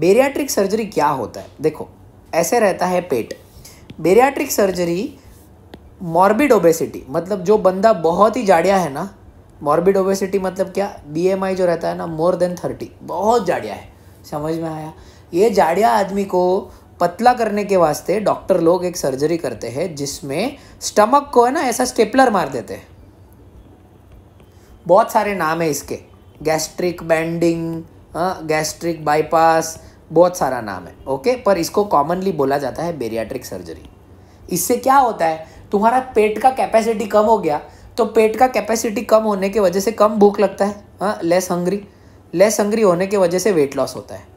bariatric surgery क्या होता है देखो ऐसे रहता है पेट बेरियाट्रिक सर्जरी मॉर्बिड ओबेसिटी मतलब जो बंदा बहुत ही जाड़िया है ना मॉर्बिड ओबेसिटी मतलब क्या बीएमआई जो रहता है ना मोर देन थर्टी बहुत जाड़िया है समझ में आया ये जाड़िया आदमी को पतला करने के वास्ते डॉक्टर लोग एक सर्जरी करते हैं जिसमें स्टमक को है ना ऐसा स्टेपलर मार देते हैं बहुत सारे नाम है इसके गैस्ट्रिक बैंडिंग गैस्ट्रिक हाँ, बाईपास बहुत सारा नाम है ओके पर इसको कॉमनली बोला जाता है बेरियाट्रिक सर्जरी इससे क्या होता है तुम्हारा पेट का कैपेसिटी कम हो गया तो पेट का कैपेसिटी कम होने की वजह से कम भूख लगता है हाँ लेस हंग्री लेस हंग्री होने की वजह से वेट लॉस होता है